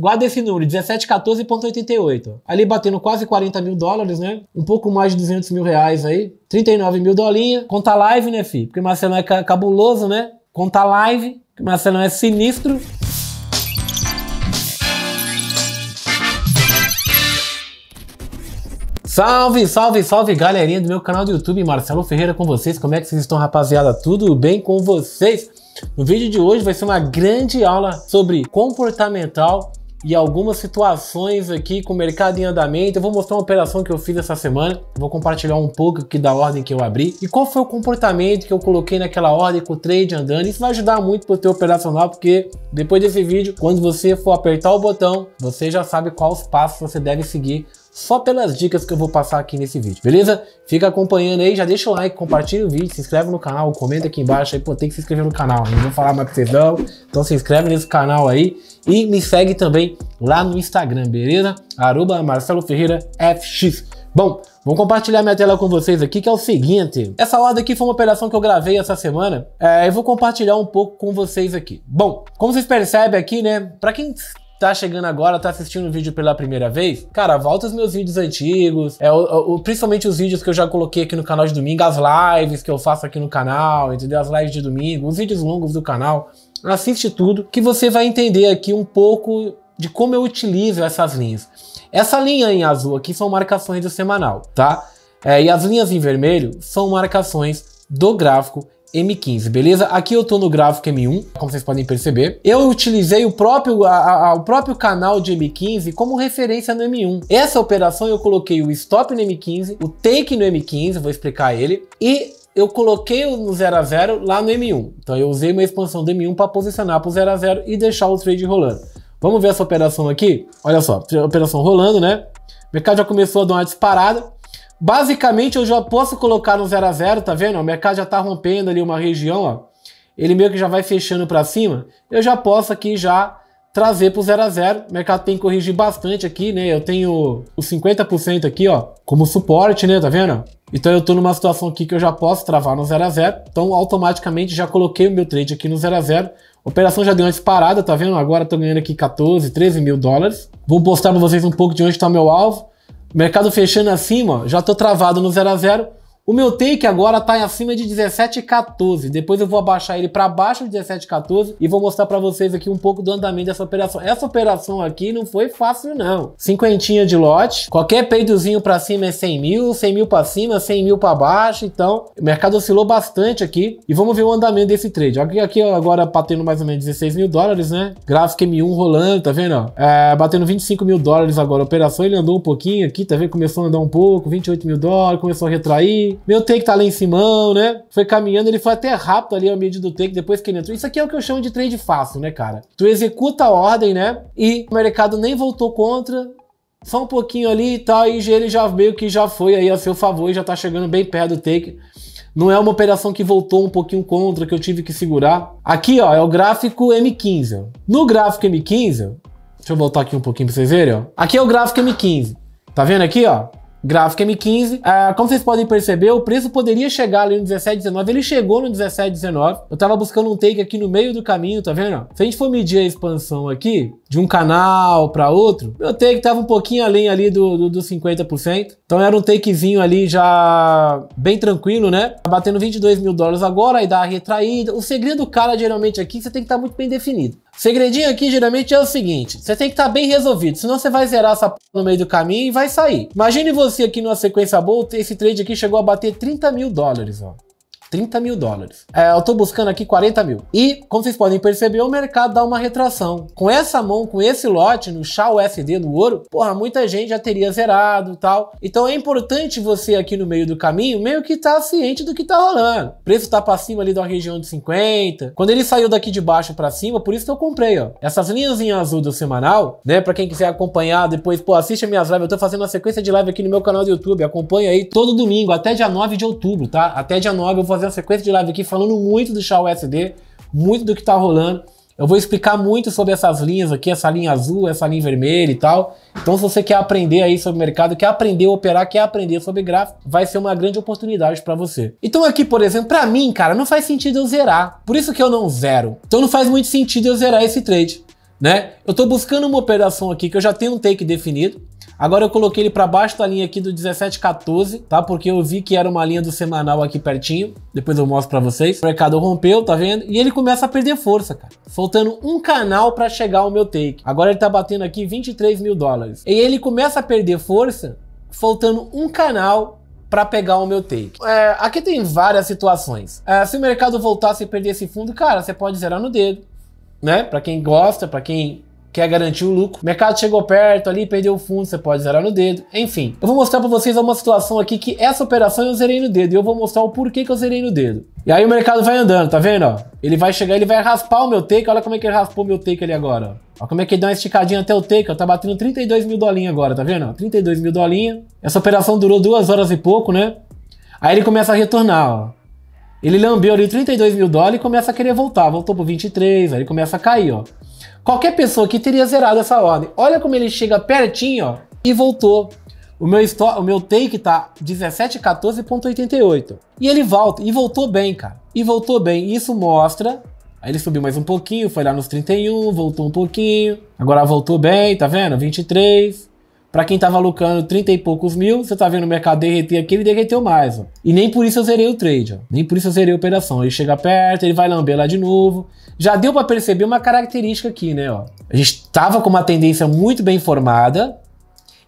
Guarda esse número, 1714,88. Ali batendo quase 40 mil dólares, né? Um pouco mais de 200 mil reais aí. 39 mil dolinha. Conta live, né, fi? Porque Marcelão é cabuloso, né? Conta live. Porque Marcelão é sinistro. Salve, salve, salve galerinha do meu canal do YouTube, Marcelo Ferreira com vocês. Como é que vocês estão, rapaziada? Tudo bem com vocês? No vídeo de hoje vai ser uma grande aula sobre comportamental e algumas situações aqui com o mercado em andamento. Eu vou mostrar uma operação que eu fiz essa semana, vou compartilhar um pouco aqui da ordem que eu abri e qual foi o comportamento que eu coloquei naquela ordem com o trade andando. Isso vai ajudar muito para o teu operacional, porque depois desse vídeo, quando você for apertar o botão, você já sabe quais passos você deve seguir só pelas dicas que eu vou passar aqui nesse vídeo, beleza? Fica acompanhando aí, já deixa o like, compartilha o vídeo, se inscreve no canal, comenta aqui embaixo aí, pô, tem que se inscrever no canal, não vou falar mais pra vocês não, então se inscreve nesse canal aí e me segue também lá no Instagram, beleza? Aruba Marcelo Ferreira FX. Bom, vou compartilhar minha tela com vocês aqui, que é o seguinte. Essa hora aqui foi uma operação que eu gravei essa semana. É, eu vou compartilhar um pouco com vocês aqui. Bom, como vocês percebem aqui, né? Para quem tá chegando agora, tá assistindo o vídeo pela primeira vez, cara, volta os meus vídeos antigos, é, o, o, principalmente os vídeos que eu já coloquei aqui no canal de domingo, as lives que eu faço aqui no canal, entendeu? As lives de domingo, os vídeos longos do canal. Assiste tudo que você vai entender aqui um pouco de como eu utilizo essas linhas. Essa linha em azul aqui são marcações do semanal, tá? É, e as linhas em vermelho são marcações do gráfico M15, beleza? Aqui eu tô no gráfico M1, como vocês podem perceber. Eu utilizei o próprio, a, a, o próprio canal de M15 como referência no M1. Essa operação eu coloquei o stop no M15, o take no M15, vou explicar ele, e eu coloquei no 0 a 0 lá no M1. Então eu usei uma expansão do M1 para posicionar para o 0 a 0 e deixar o trade rolando. Vamos ver essa operação aqui? Olha só, operação rolando, né? O mercado já começou a dar uma disparada. Basicamente, eu já posso colocar no 0 a 0 tá vendo? O mercado já tá rompendo ali uma região, ó. Ele meio que já vai fechando para cima. Eu já posso aqui já trazer para o 0 a 0 O mercado tem que corrigir bastante aqui, né? Eu tenho os 50% aqui, ó, como suporte, né? Tá vendo? Então eu estou numa situação aqui que eu já posso travar no 0 a 0 Então automaticamente já coloquei o meu trade aqui no 0 a 0 Operação já deu uma disparada, tá vendo? Agora estou ganhando aqui 14, 13 mil dólares. Vou postar para vocês um pouco de onde está meu alvo. Mercado fechando acima, já tô travado no 0 a 0 o meu take agora tá em acima de 17,14. Depois eu vou abaixar ele para baixo de 17,14 e vou mostrar para vocês aqui um pouco do andamento dessa operação. Essa operação aqui não foi fácil não. Cinquentinha de lote. Qualquer peidozinho para cima é 100 mil, 100 mil para cima, 100 mil para baixo. Então o mercado oscilou bastante aqui e vamos ver o andamento desse trade. Aqui, aqui agora batendo mais ou menos 16 mil dólares, né? Gráfico M1 rolando, tá vendo? É, batendo 25 mil dólares agora a operação. Ele andou um pouquinho aqui, tá vendo? Começou a andar um pouco, 28 mil dólares, começou a retrair meu take tá lá em Simão, né? Foi caminhando, ele foi até rápido ali ao meio do take, depois que ele entrou. Isso aqui é o que eu chamo de trade fácil, né, cara? Tu executa a ordem, né? E o mercado nem voltou contra, só um pouquinho ali e tal, e ele já meio que já foi aí a seu favor e já tá chegando bem perto do take. Não é uma operação que voltou um pouquinho contra, que eu tive que segurar. Aqui, ó, é o gráfico M15. No gráfico M15, deixa eu voltar aqui um pouquinho pra vocês verem, ó. Aqui é o gráfico M15. Tá vendo aqui, ó? Gráfico M15. Ah, como vocês podem perceber, o preço poderia chegar ali no 17,19. Ele chegou no 17,19. Eu tava buscando um take aqui no meio do caminho, tá vendo? Se a gente for medir a expansão aqui, de um canal para outro, meu take tava um pouquinho além ali do, do, do 50%. Então era um takezinho ali já bem tranquilo, né? Tá batendo 22 mil dólares agora, aí dá a retraída. O segredo, cara, geralmente aqui, você tem que estar tá muito bem definido. segredinho aqui, geralmente, é o seguinte. Você tem que estar tá bem resolvido, senão você vai zerar essa p... no meio do caminho e vai sair. Imagine você aqui numa sequência boa, esse trade aqui chegou a bater 30 mil dólares, ó. 30 mil dólares. É, eu tô buscando aqui 40 mil. E, como vocês podem perceber, o mercado dá uma retração. Com essa mão, com esse lote no chá USD, no ouro, porra, muita gente já teria zerado e tal. Então é importante você aqui no meio do caminho, meio que tá ciente do que tá rolando. O preço tá pra cima ali da região de 50. Quando ele saiu daqui de baixo para cima, por isso que eu comprei, ó. Essas linhas em azul do semanal, né, pra quem quiser acompanhar depois, pô, assiste minhas lives, eu tô fazendo uma sequência de live aqui no meu canal do YouTube, acompanha aí todo domingo, até dia 9 de outubro, tá? Até dia 9 eu vou fazer fazer uma sequência de live aqui falando muito do Shaw USD, muito do que tá rolando. Eu vou explicar muito sobre essas linhas aqui, essa linha azul, essa linha vermelha e tal. Então, se você quer aprender aí sobre o mercado, quer aprender a operar, quer aprender sobre gráfico, vai ser uma grande oportunidade para você. Então, aqui, por exemplo, para mim, cara, não faz sentido eu zerar. Por isso que eu não zero. Então, não faz muito sentido eu zerar esse trade, né? Eu estou buscando uma operação aqui que eu já tenho um take definido. Agora eu coloquei ele para baixo da linha aqui do 1714, tá? Porque eu vi que era uma linha do semanal aqui pertinho. Depois eu mostro para vocês. O mercado rompeu, tá vendo? E ele começa a perder força, cara. Faltando um canal para chegar ao meu take. Agora ele tá batendo aqui 23 mil dólares. E ele começa a perder força, faltando um canal para pegar o meu take. É, aqui tem várias situações. É, se o mercado voltasse e perdesse fundo, cara, você pode zerar no dedo, né? Para quem gosta, para quem quer garantir o lucro. O mercado chegou perto ali, perdeu o fundo, você pode zerar no dedo. Enfim, eu vou mostrar para vocês uma situação aqui que essa operação eu zerei no dedo e eu vou mostrar o porquê que eu zerei no dedo. E aí o mercado vai andando, tá vendo? Ele vai chegar, ele vai raspar o meu take. Olha como é que ele raspou o meu take ali agora. Olha como é que ele deu uma esticadinha até o take. Tá batendo 32 mil dolinhos agora, tá vendo? 32 mil dolinhos. Essa operação durou duas horas e pouco, né? Aí ele começa a retornar, ó. Ele lambeu ali 32 mil dólares e começa a querer voltar. Voltou pro 23, aí ele começa a cair, ó. Qualquer pessoa que teria zerado essa ordem. Olha como ele chega pertinho, ó, e voltou. O meu, o meu take tá 17,14,88. E ele volta, e voltou bem, cara. E voltou bem. E isso mostra. Aí ele subiu mais um pouquinho, foi lá nos 31, voltou um pouquinho. Agora voltou bem, tá vendo? 23. Para quem tava lucrando 30 e poucos mil, você tá vendo o mercado derreter aqui, ele derreteu mais. Ó. E nem por isso eu zerei o trade, ó. nem por isso eu zerei a operação. Ele chega perto, ele vai lamber lá de novo. Já deu para perceber uma característica aqui, né? Ó. A gente tava com uma tendência muito bem formada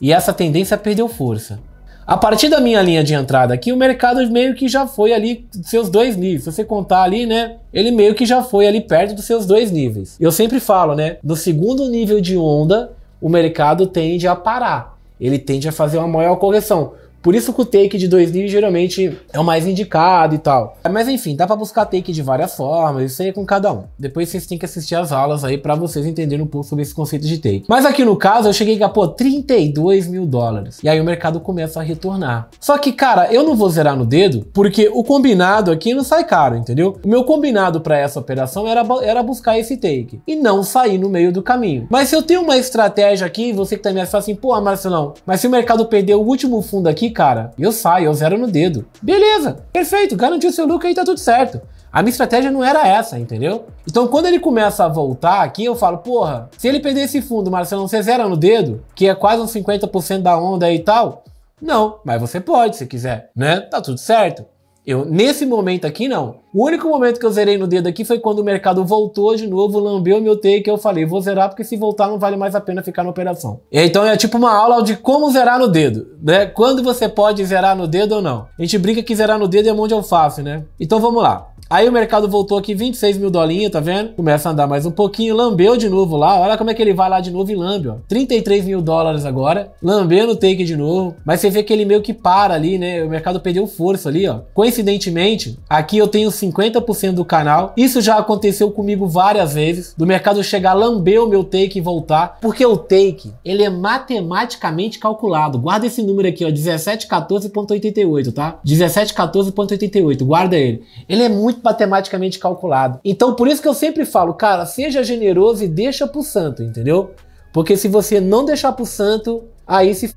e essa tendência perdeu força. A partir da minha linha de entrada aqui, o mercado meio que já foi ali seus dois níveis. Se você contar ali, né? Ele meio que já foi ali perto dos seus dois níveis. Eu sempre falo, né? No segundo nível de onda, o mercado tende a parar. Ele tende a fazer uma maior correção. Por isso que o take de 2000 geralmente é o mais indicado e tal. Mas enfim, dá para buscar take de várias formas, isso aí é com cada um. Depois vocês têm que assistir as aulas aí para vocês entenderem um pouco sobre esse conceito de take. Mas aqui no caso, eu cheguei a pôr 32 mil dólares. E aí o mercado começa a retornar. Só que, cara, eu não vou zerar no dedo, porque o combinado aqui não sai caro, entendeu? O meu combinado para essa operação era, era buscar esse take e não sair no meio do caminho. Mas se eu tenho uma estratégia aqui, você que tá me achando assim, pô, Marcelão, mas se o mercado perder o último fundo aqui, cara. Eu saio, eu zero no dedo. Beleza, perfeito, garantiu seu lucro aí, tá tudo certo. A minha estratégia não era essa, entendeu? Então, quando ele começa a voltar aqui, eu falo, porra, se ele perder esse fundo, Marcelo, você zera no dedo, que é quase uns 50% da onda e tal? Não, mas você pode se quiser, né? Tá tudo certo. Eu, nesse momento aqui, não. O único momento que eu zerei no dedo aqui foi quando o mercado voltou de novo, lambeu meu take, eu falei, vou zerar porque se voltar não vale mais a pena ficar na operação. Então é tipo uma aula de como zerar no dedo, né? Quando você pode zerar no dedo ou não. A gente brinca que zerar no dedo é mão de alface, né? Então vamos lá. Aí o mercado voltou aqui 26 mil dolinhos, tá vendo? Começa a andar mais um pouquinho, lambeu de novo lá. Olha como é que ele vai lá de novo e lambe, ó. 33 mil dólares agora, lambendo o take de novo. Mas você vê que ele meio que para ali, né? O mercado perdeu força ali, ó. Coincidentemente, aqui eu tenho 50% do canal. Isso já aconteceu comigo várias vezes. Do mercado chegar, lamber o meu take e voltar. Porque o take, ele é matematicamente calculado. Guarda esse número aqui, ó. 1714.88, tá? 1714.88, guarda ele. Ele é muito matematicamente calculado. Então por isso que eu sempre falo, cara, seja generoso e deixa pro santo, entendeu? Porque se você não deixar pro santo, aí se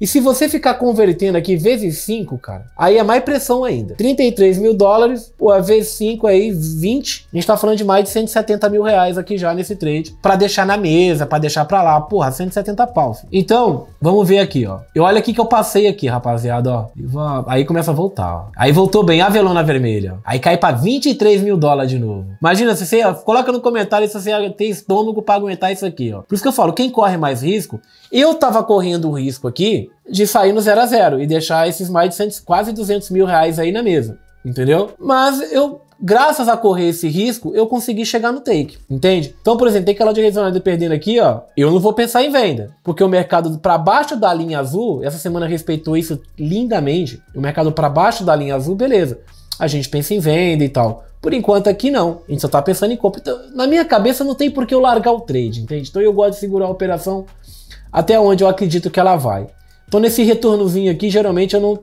e se você ficar convertendo aqui vezes 5, cara, aí é mais pressão ainda. 33 mil dólares, pô, é vezes 5 aí, 20. A gente tá falando de mais de 170 mil reais aqui já nesse trade. para deixar na mesa, para deixar pra lá. Porra, 170 pau. Filho. Então, vamos ver aqui, ó. Eu olho aqui que eu passei aqui, rapaziada, ó. Aí começa a voltar, ó. Aí voltou bem a velona vermelha. Ó. Aí cai pra 23 mil dólares de novo. Imagina, se você ó, coloca no comentário se você tem estômago pra aguentar isso aqui, ó. Por isso que eu falo, quem corre mais risco, eu tava correndo o risco aqui de sair no 0 a 0 e deixar esses mais de 100, quase 200 mil reais aí na mesa, entendeu? Mas eu graças a correr esse risco, eu consegui chegar no take, entende? Então, por exemplo, tem aquela direcionada perdendo aqui, ó, eu não vou pensar em venda, porque o mercado para baixo da linha azul, essa semana respeitou isso lindamente. O mercado para baixo da linha azul, beleza. A gente pensa em venda e tal. Por enquanto aqui não, a gente só tá pensando em compra. Então, na minha cabeça não tem por que eu largar o trade, entende? Então eu gosto de segurar a operação até onde eu acredito que ela vai. Então nesse retornozinho aqui, geralmente eu não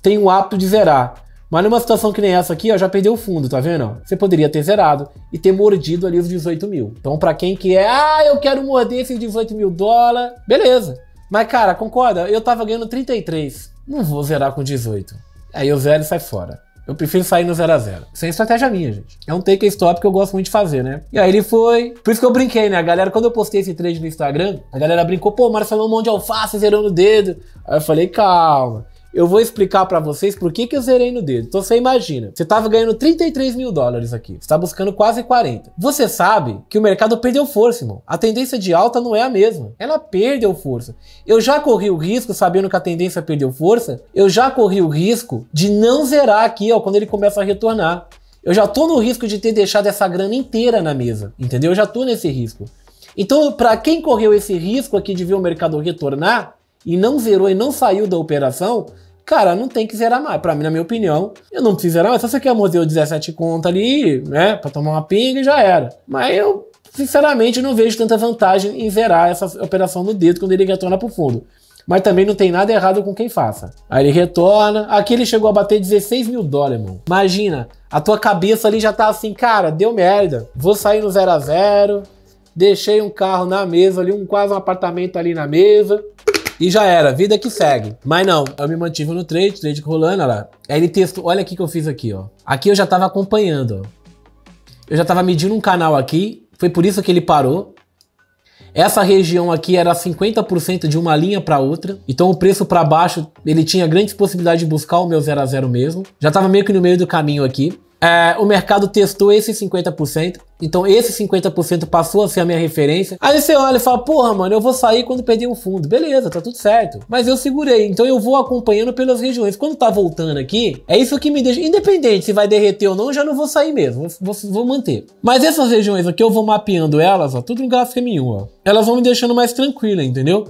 tenho o hábito de zerar. Mas numa situação que nem essa aqui, ó, já perdeu o fundo, tá vendo? Você poderia ter zerado e ter mordido ali os 18 mil. Então para quem que é, ah, eu quero morder esses 18 mil dólares, beleza. Mas cara, concorda? Eu tava ganhando 33. Não vou zerar com 18. Aí eu zero e sai fora. Eu prefiro sair no 0 a 0 Isso é estratégia minha, gente. É um take stop que eu gosto muito de fazer, né? E aí ele foi. Por isso que eu brinquei, né? A galera, quando eu postei esse trade no Instagram, a galera brincou, pô, Marcelão, monte de alface zerou no dedo. Aí eu falei, calma. Eu vou explicar para vocês por que, que eu zerei no dedo. Então você imagina, você tava ganhando 33 mil dólares aqui, você tá buscando quase 40. Você sabe que o mercado perdeu força, irmão. A tendência de alta não é a mesma. Ela perdeu força. Eu já corri o risco, sabendo que a tendência perdeu força, eu já corri o risco de não zerar aqui, ó, quando ele começa a retornar. Eu já tô no risco de ter deixado essa grana inteira na mesa, entendeu? Eu já tô nesse risco. Então, para quem correu esse risco aqui de ver o mercado retornar e não zerou e não saiu da operação, Cara, não tem que zerar mais. Pra mim, na minha opinião, eu não preciso zerar mais. Só se você quer modelo 17 conta ali, né? Pra tomar uma pinga e já era. Mas eu, sinceramente, não vejo tanta vantagem em zerar essa operação no dedo quando ele retorna pro fundo. Mas também não tem nada errado com quem faça. Aí ele retorna. Aqui ele chegou a bater 16 mil dólares, mano. Imagina, a tua cabeça ali já tá assim, cara, deu merda. Vou sair no 0 a 0 Deixei um carro na mesa ali, um, quase um apartamento ali na mesa. E já era, vida que segue. Mas não, eu me mantive no trade, trade rolando, olha lá. Aí ele testou, olha aqui que eu fiz aqui, ó. Aqui eu já tava acompanhando, ó. Eu já tava medindo um canal aqui, foi por isso que ele parou. Essa região aqui era 50% de uma linha para outra, então o preço para baixo ele tinha grandes possibilidades de buscar o meu 0 a 0 mesmo. Já estava meio que no meio do caminho aqui. É, o mercado testou esse 50%, então esse 50% passou a ser a minha referência. Aí você olha e fala, porra, mano, eu vou sair quando perder um fundo. Beleza, tá tudo certo. Mas eu segurei, então eu vou acompanhando pelas regiões. Quando tá voltando aqui, é isso que me deixa. Independente se vai derreter ou não, já não vou sair mesmo. Vou, vou, vou manter. Mas essas regiões aqui, eu vou mapeando elas, ó, tudo no gráfico é M1, ó. Elas vão me deixando mais tranquila, entendeu?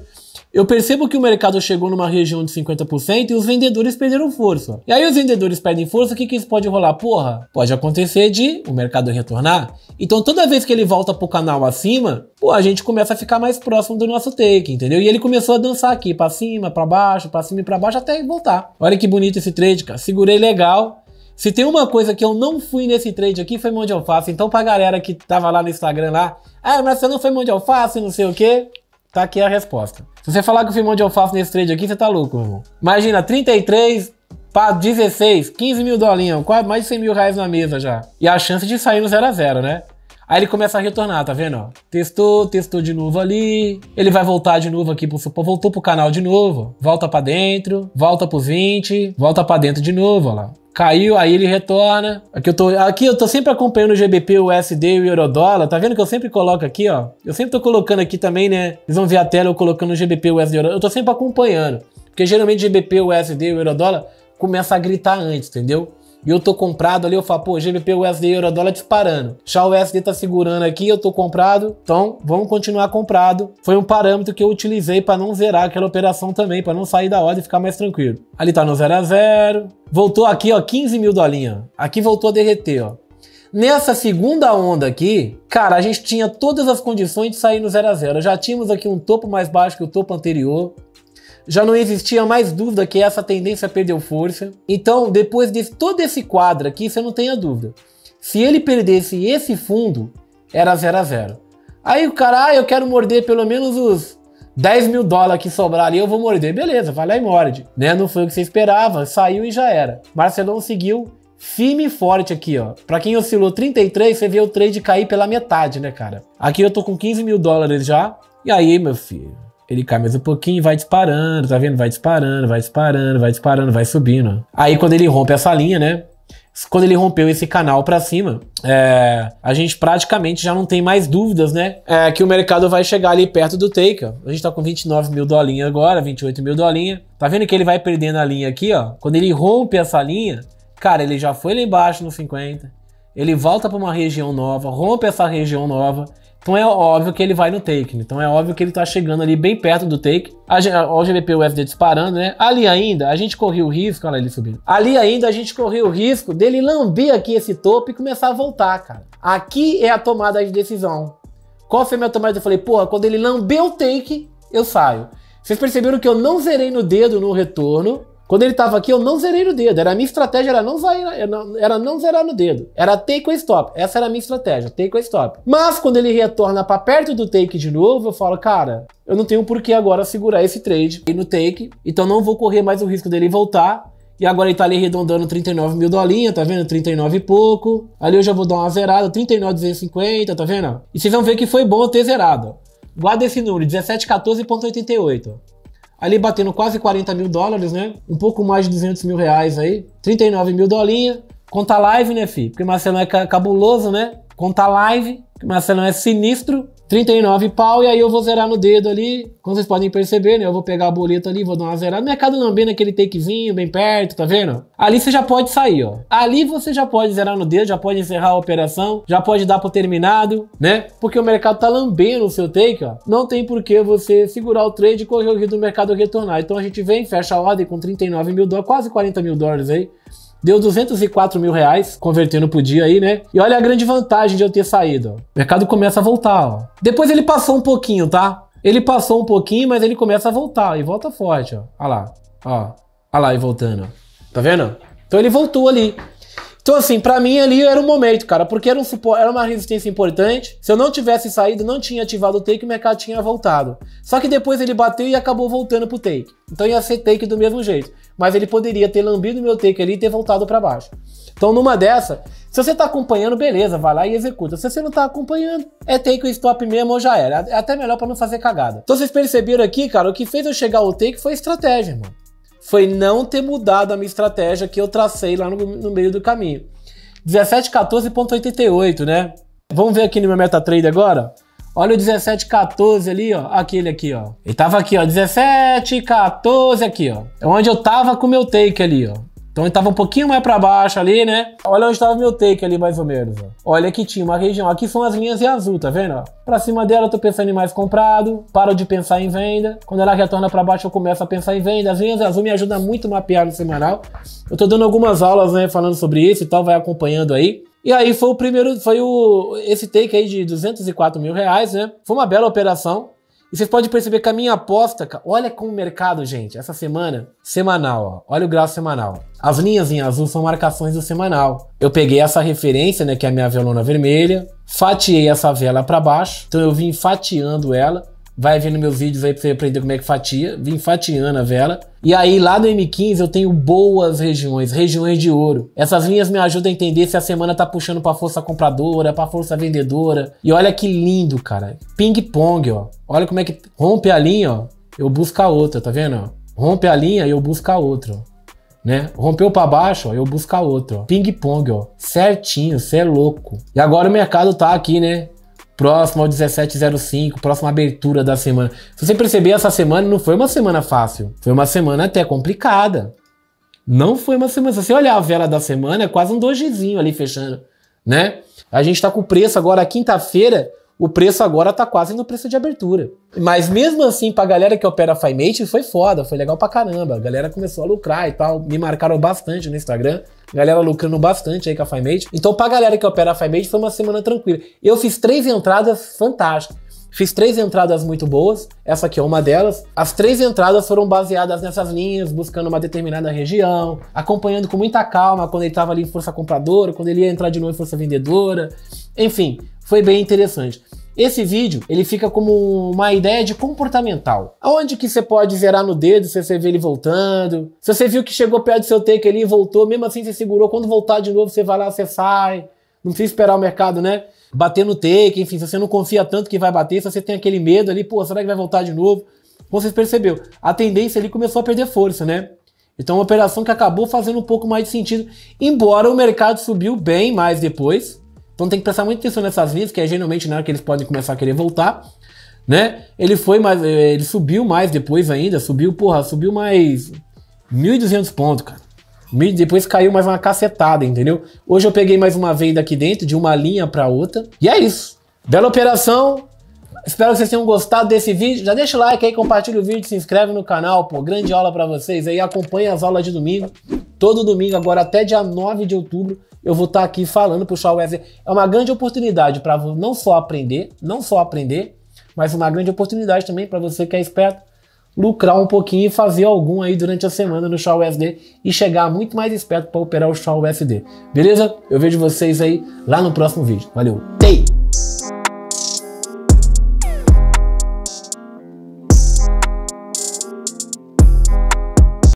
Eu percebo que o mercado chegou numa região de 50% e os vendedores perderam força. E aí os vendedores perdem força, o que, que isso pode rolar? Porra, pode acontecer de o mercado retornar. Então toda vez que ele volta pro canal acima, pô, a gente começa a ficar mais próximo do nosso take, entendeu? E ele começou a dançar aqui, para cima, para baixo, para cima e para baixo, até voltar. Olha que bonito esse trade, cara. Segurei legal. Se tem uma coisa que eu não fui nesse trade aqui, foi mão de alface. Então pra galera que tava lá no Instagram lá, ah, mas você não foi mão de alface, não sei o quê, tá aqui a resposta. Se você falar que eu fiz de alface nesse trade aqui, você tá louco, meu irmão. Imagina, 33 para 16, 15 mil dolinhos, quase mais de 100 mil reais na mesa já. E a chance de sair no 0 x 0 né? Aí ele começa a retornar, tá vendo? testou, testou de novo ali. Ele vai voltar de novo aqui pro suporte. Voltou pro canal de novo. Volta para dentro. Volta pro 20. Volta para dentro de novo, ó lá. Caiu, aí ele retorna. Aqui eu tô, aqui eu tô sempre acompanhando o GBP, o USD e o Eurodólar. Tá vendo que eu sempre coloco aqui, ó? Eu sempre tô colocando aqui também, né? Vocês vão ver a tela eu colocando o GBP, o USD e o Eurodólar. Eu tô sempre acompanhando. Porque geralmente o GBP, o USD e o Eurodólar começa a gritar antes, entendeu? e eu tô comprado ali, eu falo, pô, GBP, USD, Euro, dólar disparando. Já o USD tá segurando aqui, eu tô comprado, então vamos continuar comprado. Foi um parâmetro que eu utilizei para não zerar aquela operação também, para não sair da ordem e ficar mais tranquilo. Ali tá no 0 a 0 voltou aqui, ó, 15 mil dolinha. Aqui voltou a derreter, ó. Nessa segunda onda aqui, cara, a gente tinha todas as condições de sair no 0 a 0 Já tínhamos aqui um topo mais baixo que o topo anterior já não existia mais dúvida que essa tendência perdeu força. Então, depois de todo esse quadro aqui, você não tenha dúvida. Se ele perdesse esse fundo, era 0 a 0. Aí o cara, ah, eu quero morder pelo menos os 10 mil dólares que sobraram ali, eu vou morder. Beleza, vai lá e morde. Né? Não foi o que você esperava, saiu e já era. Marcelão seguiu firme e forte aqui, ó. Pra quem oscilou 33, você vê o trade cair pela metade, né, cara? Aqui eu tô com 15 mil dólares já. E aí, meu filho? ele cai mais um pouquinho, vai disparando, tá vendo? Vai disparando, vai disparando, vai disparando, vai subindo. Aí quando ele rompe essa linha, né? Quando ele rompeu esse canal para cima, é, a gente praticamente já não tem mais dúvidas, né? É, que o mercado vai chegar ali perto do take. Ó. A gente tá com 29 mil dolinhas agora, 28 mil dolinhas. Tá vendo que ele vai perdendo a linha aqui, ó? Quando ele rompe essa linha, cara, ele já foi lá embaixo no 50. Ele volta para uma região nova, rompe essa região nova então é óbvio que ele vai no take. Né? Então é óbvio que ele tá chegando ali bem perto do take. A, a, o GBP o FD disparando, né? Ali ainda, a gente corria o risco. Olha ele subindo. Ali ainda, a gente corria o risco dele lamber aqui esse topo e começar a voltar, cara. Aqui é a tomada de decisão. Qual foi a minha tomada? Eu falei, porra, quando ele lambeu o take, eu saio. Vocês perceberam que eu não zerei no dedo no retorno, quando ele estava aqui, eu não zerei no dedo. Era a minha estratégia, era não, era não zerar no dedo. Era take ou stop. Essa era a minha estratégia, take ou stop. Mas quando ele retorna para perto do take de novo, eu falo, cara, eu não tenho por que agora segurar esse trade e no take, então não vou correr mais o risco dele voltar. E agora ele tá ali arredondando 39 mil dolinha, tá vendo? 39 e pouco. Ali eu já vou dar uma zerada, 39,250, tá vendo? E vocês vão ver que foi bom ter zerado. Guarda esse número, 1714,88 ali batendo quase 40 mil dólares, né? Um pouco mais de 200 mil reais aí. 39 mil dolinha. Conta live, né, fi? Porque Marcelão é cabuloso, né? Conta live. Marcelão é sinistro. 39 pau, e aí eu vou zerar no dedo ali. Como vocês podem perceber, né? Eu vou pegar a boleta ali, vou dar uma zerada. Mercado é Lambendo, aquele takezinho bem perto, tá vendo? Ali você já pode sair, ó. Ali você já pode zerar no dedo, já pode encerrar a operação, já pode dar pro terminado, né? Porque o mercado tá lambendo o seu take, ó. Não tem por que você segurar o trade e correr o risco do mercado retornar. Então a gente vem, fecha a ordem com 39 mil dólares, quase 40 mil dólares aí. Deu 204 mil reais, convertendo por dia aí, né? E olha a grande vantagem de eu ter saído. O mercado começa a voltar, ó. Depois ele passou um pouquinho, tá? Ele passou um pouquinho, mas ele começa a voltar. E volta forte, ó. Olha lá. Ó. Olha lá, e voltando. Tá vendo? Então ele voltou ali. Então, assim, para mim ali era um momento, cara, porque era, um era uma resistência importante. Se eu não tivesse saído, não tinha ativado o take, o mercado tinha voltado. Só que depois ele bateu e acabou voltando pro take. Então ia ser take do mesmo jeito. Mas ele poderia ter lambido meu take ali e ter voltado para baixo. Então, numa dessa, se você tá acompanhando, beleza, vai lá e executa. Se você não tá acompanhando, é take o stop mesmo ou já era. É até melhor para não fazer cagada. Então, vocês perceberam aqui, cara, o que fez eu chegar ao take foi estratégia, mano foi não ter mudado a minha estratégia que eu tracei lá no, no meio do caminho. 17,14,88, né? Vamos ver aqui no meu MetaTrader agora? Olha o 17,14 ali, ó. Aquele aqui, ó. Ele tava aqui, ó. 17,14 aqui, ó. É onde eu tava com o meu take ali, ó. Então ele tava um pouquinho mais para baixo ali, né? Olha onde estava meu take ali, mais ou menos. Ó. Olha que tinha uma região. Aqui são as linhas em azul, tá vendo? Para cima dela eu tô pensando em mais comprado, paro de pensar em venda. Quando ela retorna para baixo eu começo a pensar em venda. As linhas azul me ajudam muito a mapear no semanal. Eu tô dando algumas aulas, né, falando sobre isso e tal, vai acompanhando aí. E aí foi o primeiro, foi o esse take aí de 204 mil reais, né? Foi uma bela operação. E vocês podem perceber que a minha aposta, olha como o mercado, gente, essa semana, semanal, ó, olha o gráfico semanal. As linhas em azul são marcações do semanal. Eu peguei essa referência, né, que é a minha violona vermelha, fatiei essa vela para baixo, então eu vim fatiando ela Vai vendo meus vídeos aí pra você aprender como é que fatia. Vim fatiando a vela. E aí, lá no M15, eu tenho boas regiões, regiões de ouro. Essas linhas me ajudam a entender se a semana tá puxando pra força compradora, pra força vendedora. E olha que lindo, cara. Ping-pong, ó. Olha como é que rompe a linha, ó. Eu busco a outra, tá vendo? Rompe a linha e eu busco a outra, ó. Né? Rompeu para baixo, ó, eu busco a outra, ó. Ping pong, ó. Certinho, cê é louco. E agora o mercado tá aqui, né? próximo ao 1705, próxima abertura da semana. Se você perceber, essa semana não foi uma semana fácil, foi uma semana até complicada. Não foi uma semana. Se você olhar a vela da semana, é quase um dojizinho ali fechando, né? A gente está com preço agora, quinta-feira, o preço agora tá quase no preço de abertura. Mas mesmo assim, pra galera que opera FiMate, foi foda, foi legal pra caramba. A galera começou a lucrar e tal. Me marcaram bastante no Instagram. galera lucrando bastante aí com a FiMate. Então, pra galera que opera a FiMate, foi uma semana tranquila. Eu fiz três entradas fantásticas. Fiz três entradas muito boas, essa aqui é uma delas. As três entradas foram baseadas nessas linhas, buscando uma determinada região, acompanhando com muita calma quando ele estava ali em força compradora, quando ele ia entrar de novo em força vendedora. Enfim, foi bem interessante. Esse vídeo, ele fica como uma ideia de comportamental. Aonde que você pode zerar no dedo se você vê ele voltando? Se você viu que chegou perto do seu take ali e voltou, mesmo assim você segurou, quando voltar de novo você vai lá, você sai. Não precisa esperar o mercado, né? Bater no take, enfim, se você não confia tanto que vai bater, se você tem aquele medo ali, pô, será que vai voltar de novo? Como vocês perceberam, a tendência ali começou a perder força, né? Então, é uma operação que acabou fazendo um pouco mais de sentido, embora o mercado subiu bem mais depois. Então, tem que prestar muita atenção nessas linhas, que é geralmente na né, hora que eles podem começar a querer voltar, né? Ele foi mais, eh, ele subiu mais depois ainda, subiu, porra, subiu mais 1.200 pontos, cara. Depois caiu mais uma cacetada, entendeu? Hoje eu peguei mais uma venda aqui dentro, de uma linha para outra. E é isso. Bela operação. Espero que vocês tenham gostado desse vídeo. Já deixa o like aí, compartilha o vídeo, se inscreve no canal, pô. Grande aula para vocês aí. Acompanha as aulas de domingo. Todo domingo, agora até dia 9 de outubro, eu vou estar tá aqui falando pro Shaw Wesley. É uma grande oportunidade para não só aprender, não só aprender, mas uma grande oportunidade também para você que é esperto lucrar um pouquinho e fazer algum aí durante a semana no Shaw USD e chegar muito mais esperto para operar o Shaw USD. Beleza? Eu vejo vocês aí lá no próximo vídeo. Valeu. Tchau.